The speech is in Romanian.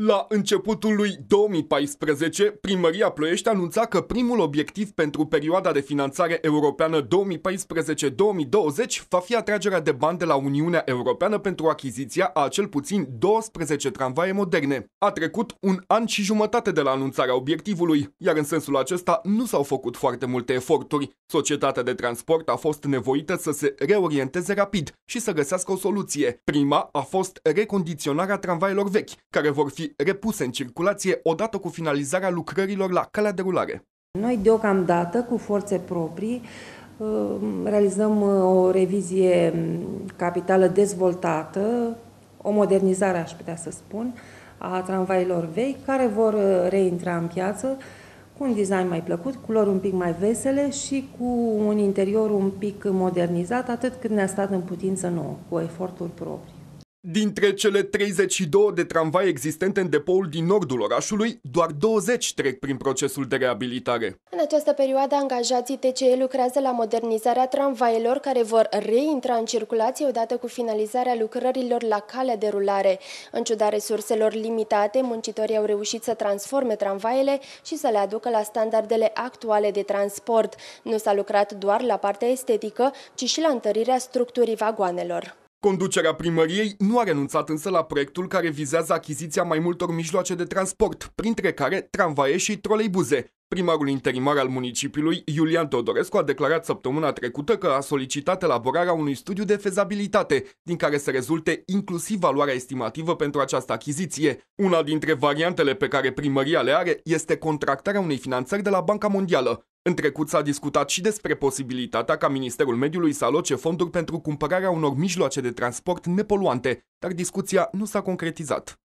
La începutul lui 2014, Primăria Ploiești anunța că primul obiectiv pentru perioada de finanțare europeană 2014-2020 va fi atragerea de bani de la Uniunea Europeană pentru achiziția a cel puțin 12 tramvaie moderne. A trecut un an și jumătate de la anunțarea obiectivului, iar în sensul acesta nu s-au făcut foarte multe eforturi. Societatea de transport a fost nevoită să se reorienteze rapid și să găsească o soluție. Prima a fost recondiționarea tramvaielor vechi, care vor fi repuse în circulație odată cu finalizarea lucrărilor la calea de rulare. Noi deocamdată, cu forțe proprii, uh, realizăm uh, o revizie um, capitală dezvoltată, o modernizare, aș putea să spun, a tramvailor vechi, care vor uh, reintra în piață cu un design mai plăcut, culori un pic mai vesele și cu un interior un pic modernizat, atât cât ne-a stat în putință nouă, cu eforturi proprii. Dintre cele 32 de tramvai existente în depoul din nordul orașului, doar 20 trec prin procesul de reabilitare. În această perioadă, angajații TCE lucrează la modernizarea tramvaielor care vor reintra în circulație odată cu finalizarea lucrărilor la calea de rulare. În ciuda resurselor limitate, muncitorii au reușit să transforme tramvaiele și să le aducă la standardele actuale de transport. Nu s-a lucrat doar la partea estetică, ci și la întărirea structurii vagoanelor. Conducerea primăriei nu a renunțat însă la proiectul care vizează achiziția mai multor mijloace de transport, printre care tramvaie și troleibuze. Primarul interimar al municipiului, Iulian Teodorescu, a declarat săptămâna trecută că a solicitat elaborarea unui studiu de fezabilitate, din care se rezulte inclusiv valoarea estimativă pentru această achiziție. Una dintre variantele pe care primăria le are este contractarea unei finanțări de la Banca Mondială. În trecut s-a discutat și despre posibilitatea ca Ministerul Mediului să aloce fonduri pentru cumpărarea unor mijloace de transport nepoluante, dar discuția nu s-a concretizat.